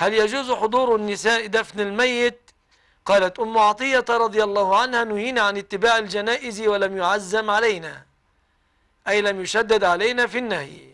هل يجوز حضور النساء دفن الميت قالت أم عطية رضي الله عنها نهينا عن اتباع الجنائز ولم يعزم علينا أي لم يشدد علينا في النهي